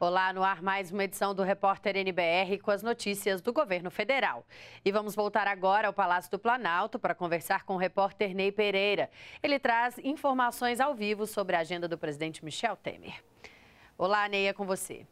Olá, no ar mais uma edição do Repórter NBR com as notícias do governo federal. E vamos voltar agora ao Palácio do Planalto para conversar com o repórter Ney Pereira. Ele traz informações ao vivo sobre a agenda do presidente Michel Temer. Olá, Ney, é com você.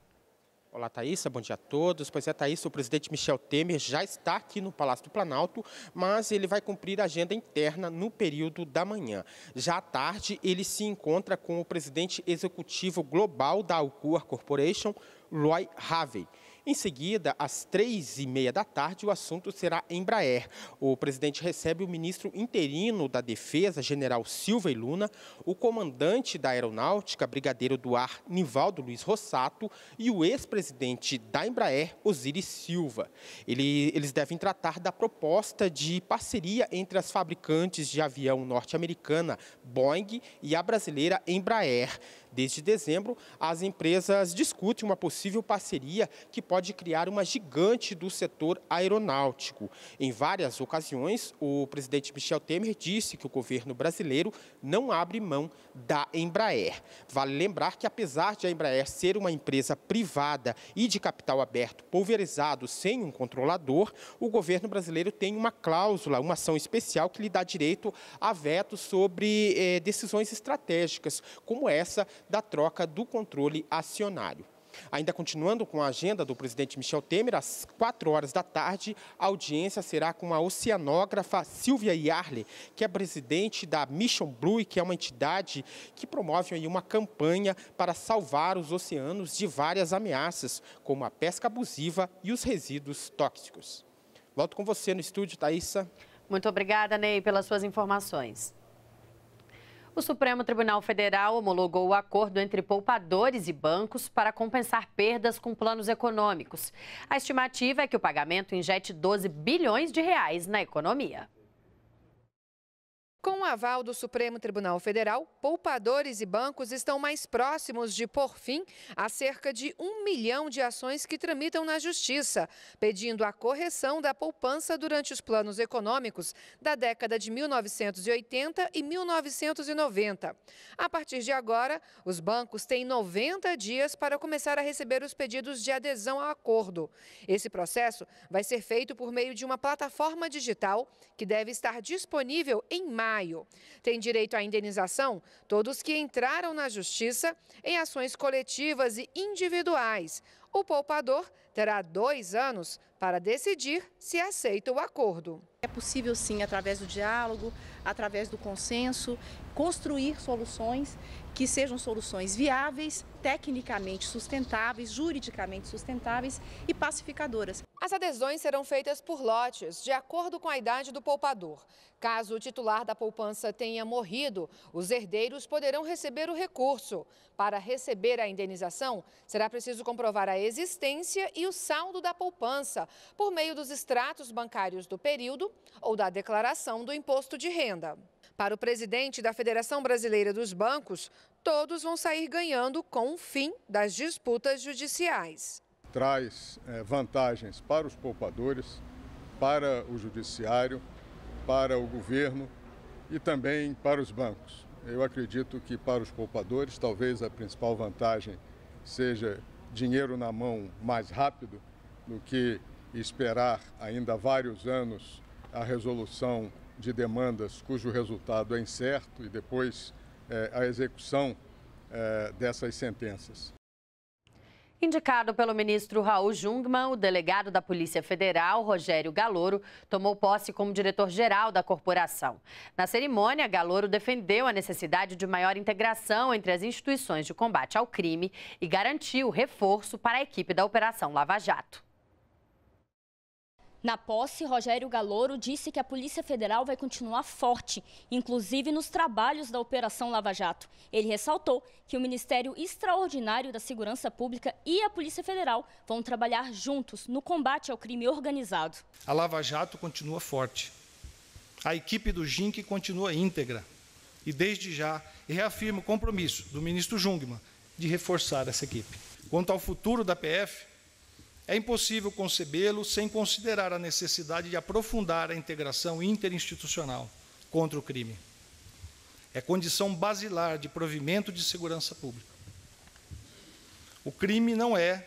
Olá, Thaisa, bom dia a todos. Pois é, Thaisa, o presidente Michel Temer já está aqui no Palácio do Planalto, mas ele vai cumprir a agenda interna no período da manhã. Já à tarde, ele se encontra com o presidente executivo global da Alcoa Corporation, Roy Harvey. Em seguida, às três e meia da tarde, o assunto será Embraer. O presidente recebe o ministro interino da Defesa, general Silva e Luna, o comandante da Aeronáutica, brigadeiro do ar Nivaldo Luiz Rossato e o ex-presidente da Embraer, Osiris Silva. Ele, eles devem tratar da proposta de parceria entre as fabricantes de avião norte-americana Boeing e a brasileira Embraer. Desde dezembro, as empresas discutem uma possível parceria que pode criar uma gigante do setor aeronáutico. Em várias ocasiões, o presidente Michel Temer disse que o governo brasileiro não abre mão da Embraer. Vale lembrar que, apesar de a Embraer ser uma empresa privada e de capital aberto pulverizado sem um controlador, o governo brasileiro tem uma cláusula, uma ação especial que lhe dá direito a veto sobre eh, decisões estratégicas, como essa da troca do controle acionário. Ainda continuando com a agenda do presidente Michel Temer, às 4 horas da tarde, a audiência será com a oceanógrafa Silvia Yarley, que é presidente da Mission Blue, que é uma entidade que promove uma campanha para salvar os oceanos de várias ameaças, como a pesca abusiva e os resíduos tóxicos. Volto com você no estúdio, Thaisa. Muito obrigada, Ney, pelas suas informações. O Supremo Tribunal Federal homologou o acordo entre poupadores e bancos para compensar perdas com planos econômicos. A estimativa é que o pagamento injete 12 bilhões de reais na economia. Com o aval do Supremo Tribunal Federal, poupadores e bancos estão mais próximos de por fim a cerca de um milhão de ações que tramitam na Justiça, pedindo a correção da poupança durante os planos econômicos da década de 1980 e 1990. A partir de agora, os bancos têm 90 dias para começar a receber os pedidos de adesão ao acordo. Esse processo vai ser feito por meio de uma plataforma digital que deve estar disponível em março maio. Tem direito à indenização todos que entraram na justiça em ações coletivas e individuais. O poupador terá dois anos para decidir se aceita o acordo. É possível, sim, através do diálogo, através do consenso, construir soluções que sejam soluções viáveis, tecnicamente sustentáveis, juridicamente sustentáveis e pacificadoras. As adesões serão feitas por lotes, de acordo com a idade do poupador. Caso o titular da poupança tenha morrido, os herdeiros poderão receber o recurso. Para receber a indenização, será preciso comprovar a existência e o saldo da poupança por meio dos extratos bancários do período ou da declaração do imposto de renda. Para o presidente da Federação Brasileira dos Bancos, todos vão sair ganhando com o fim das disputas judiciais traz é, vantagens para os poupadores, para o judiciário, para o governo e também para os bancos. Eu acredito que para os poupadores, talvez a principal vantagem seja dinheiro na mão mais rápido do que esperar ainda vários anos a resolução de demandas cujo resultado é incerto e depois é, a execução é, dessas sentenças. Indicado pelo ministro Raul Jungmann, o delegado da Polícia Federal, Rogério Galouro, tomou posse como diretor-geral da corporação. Na cerimônia, Galouro defendeu a necessidade de maior integração entre as instituições de combate ao crime e garantiu reforço para a equipe da Operação Lava Jato. Na posse, Rogério Galouro disse que a Polícia Federal vai continuar forte, inclusive nos trabalhos da Operação Lava Jato. Ele ressaltou que o Ministério Extraordinário da Segurança Pública e a Polícia Federal vão trabalhar juntos no combate ao crime organizado. A Lava Jato continua forte. A equipe do GINC continua íntegra. E desde já reafirmo o compromisso do ministro Jungmann de reforçar essa equipe. Quanto ao futuro da PF, é impossível concebê-lo sem considerar a necessidade de aprofundar a integração interinstitucional contra o crime. É condição basilar de provimento de segurança pública. O crime não é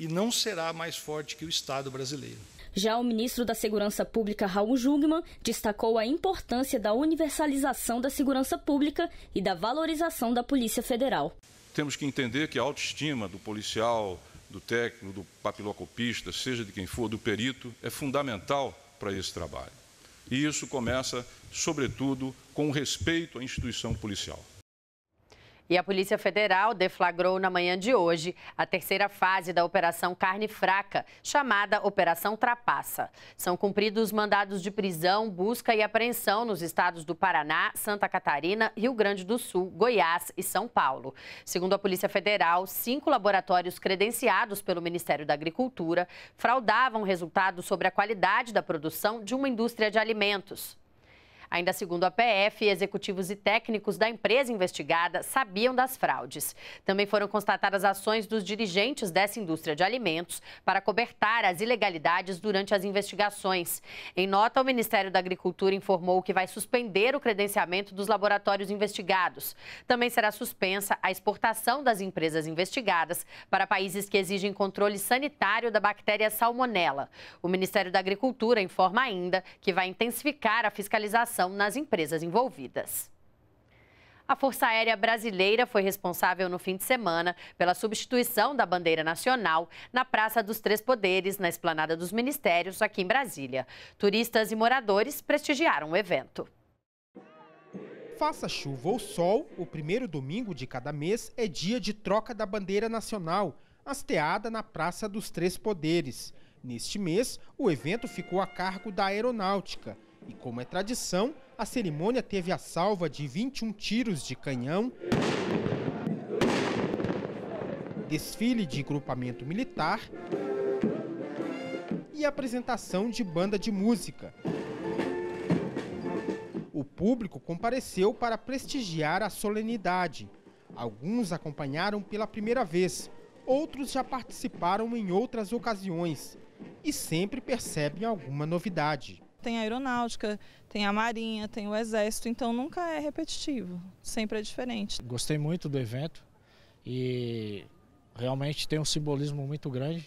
e não será mais forte que o Estado brasileiro. Já o ministro da Segurança Pública, Raul Jungmann, destacou a importância da universalização da segurança pública e da valorização da Polícia Federal. Temos que entender que a autoestima do policial, do técnico, do papilocopista, seja de quem for, do perito, é fundamental para esse trabalho. E isso começa, sobretudo, com o respeito à instituição policial. E a Polícia Federal deflagrou na manhã de hoje a terceira fase da Operação Carne Fraca, chamada Operação Trapaça. São cumpridos mandados de prisão, busca e apreensão nos estados do Paraná, Santa Catarina, Rio Grande do Sul, Goiás e São Paulo. Segundo a Polícia Federal, cinco laboratórios credenciados pelo Ministério da Agricultura fraudavam resultados sobre a qualidade da produção de uma indústria de alimentos. Ainda segundo a PF, executivos e técnicos da empresa investigada sabiam das fraudes. Também foram constatadas ações dos dirigentes dessa indústria de alimentos para cobertar as ilegalidades durante as investigações. Em nota, o Ministério da Agricultura informou que vai suspender o credenciamento dos laboratórios investigados. Também será suspensa a exportação das empresas investigadas para países que exigem controle sanitário da bactéria salmonella. O Ministério da Agricultura informa ainda que vai intensificar a fiscalização nas empresas envolvidas. A Força Aérea Brasileira foi responsável no fim de semana pela substituição da bandeira nacional na Praça dos Três Poderes, na Esplanada dos Ministérios, aqui em Brasília. Turistas e moradores prestigiaram o evento. Faça chuva ou sol, o primeiro domingo de cada mês é dia de troca da bandeira nacional, hasteada na Praça dos Três Poderes. Neste mês, o evento ficou a cargo da Aeronáutica e como é tradição, a cerimônia teve a salva de 21 tiros de canhão, desfile de grupamento militar e apresentação de banda de música. O público compareceu para prestigiar a solenidade. Alguns acompanharam pela primeira vez, outros já participaram em outras ocasiões e sempre percebem alguma novidade. Tem a aeronáutica, tem a marinha, tem o exército, então nunca é repetitivo, sempre é diferente. Gostei muito do evento e realmente tem um simbolismo muito grande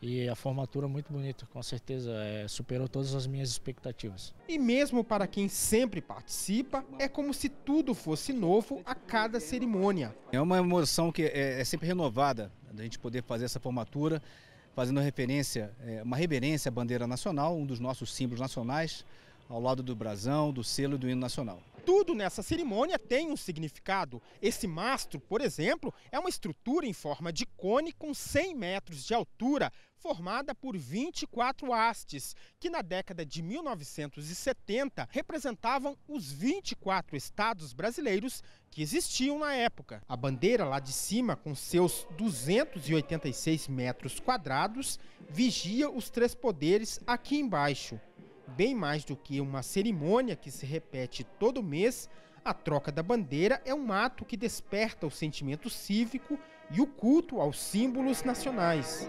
e a formatura muito bonita, com certeza é, superou todas as minhas expectativas. E mesmo para quem sempre participa, é como se tudo fosse novo a cada cerimônia. É uma emoção que é, é sempre renovada, a gente poder fazer essa formatura fazendo referência, é, uma reverência à bandeira nacional, um dos nossos símbolos nacionais, ao lado do brasão, do selo e do hino nacional. Tudo nessa cerimônia tem um significado. Esse mastro, por exemplo, é uma estrutura em forma de cone com 100 metros de altura, formada por 24 hastes, que na década de 1970 representavam os 24 estados brasileiros que existiam na época. A bandeira lá de cima, com seus 286 metros quadrados, vigia os três poderes aqui embaixo. Bem mais do que uma cerimônia que se repete todo mês, a troca da bandeira é um ato que desperta o sentimento cívico e o culto aos símbolos nacionais.